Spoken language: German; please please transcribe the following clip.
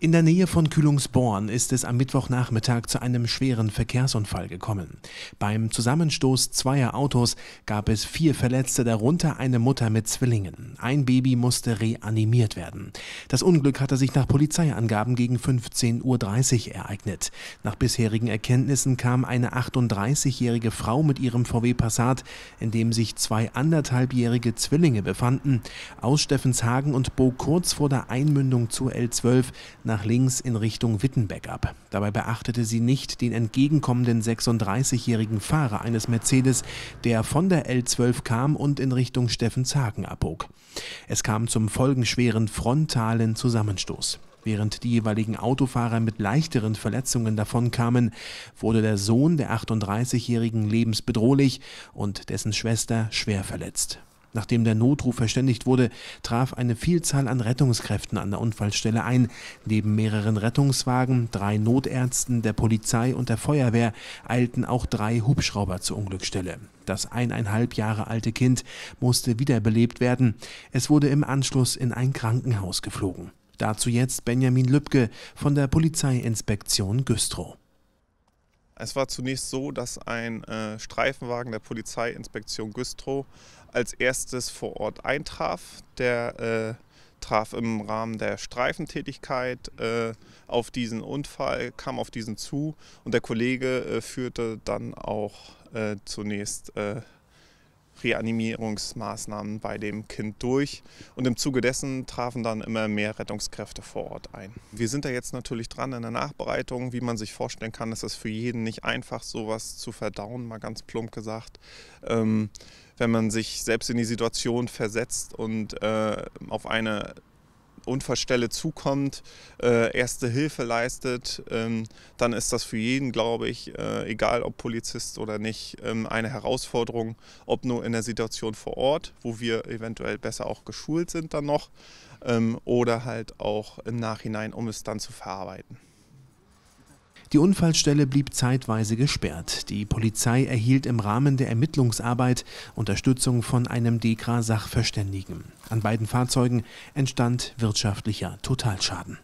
In der Nähe von Kühlungsborn ist es am Mittwochnachmittag zu einem schweren Verkehrsunfall gekommen. Beim Zusammenstoß zweier Autos gab es vier Verletzte, darunter eine Mutter mit Zwillingen. Ein Baby musste reanimiert werden. Das Unglück hatte sich nach Polizeiangaben gegen 15.30 Uhr ereignet. Nach bisherigen Erkenntnissen kam eine 38-jährige Frau mit ihrem VW Passat, in dem sich zwei anderthalbjährige Zwillinge befanden, aus Steffenshagen und bog kurz vor der Einmündung zur L12 nach links in Richtung Wittenbeck ab. Dabei beachtete sie nicht den entgegenkommenden 36-jährigen Fahrer eines Mercedes, der von der L12 kam und in Richtung Steffenshagen abbog. Es kam zum folgenschweren frontalen Zusammenstoß. Während die jeweiligen Autofahrer mit leichteren Verletzungen davonkamen, wurde der Sohn der 38-jährigen lebensbedrohlich und dessen Schwester schwer verletzt. Nachdem der Notruf verständigt wurde, traf eine Vielzahl an Rettungskräften an der Unfallstelle ein. Neben mehreren Rettungswagen, drei Notärzten, der Polizei und der Feuerwehr eilten auch drei Hubschrauber zur Unglücksstelle. Das eineinhalb Jahre alte Kind musste wiederbelebt werden. Es wurde im Anschluss in ein Krankenhaus geflogen. Dazu jetzt Benjamin Lübke von der Polizeiinspektion Güstrow. Es war zunächst so, dass ein äh, Streifenwagen der Polizeiinspektion Güstrow als erstes vor Ort eintraf. Der äh, traf im Rahmen der Streifentätigkeit äh, auf diesen Unfall, kam auf diesen zu und der Kollege äh, führte dann auch äh, zunächst äh, Reanimierungsmaßnahmen bei dem Kind durch. Und im Zuge dessen trafen dann immer mehr Rettungskräfte vor Ort ein. Wir sind da jetzt natürlich dran in der Nachbereitung. Wie man sich vorstellen kann, ist es für jeden nicht einfach, sowas zu verdauen, mal ganz plump gesagt. Ähm, wenn man sich selbst in die Situation versetzt und äh, auf eine Unfallstelle zukommt, äh, erste Hilfe leistet, ähm, dann ist das für jeden, glaube ich, äh, egal ob Polizist oder nicht, ähm, eine Herausforderung, ob nur in der Situation vor Ort, wo wir eventuell besser auch geschult sind dann noch, ähm, oder halt auch im Nachhinein, um es dann zu verarbeiten. Die Unfallstelle blieb zeitweise gesperrt. Die Polizei erhielt im Rahmen der Ermittlungsarbeit Unterstützung von einem DEKRA-Sachverständigen. An beiden Fahrzeugen entstand wirtschaftlicher Totalschaden.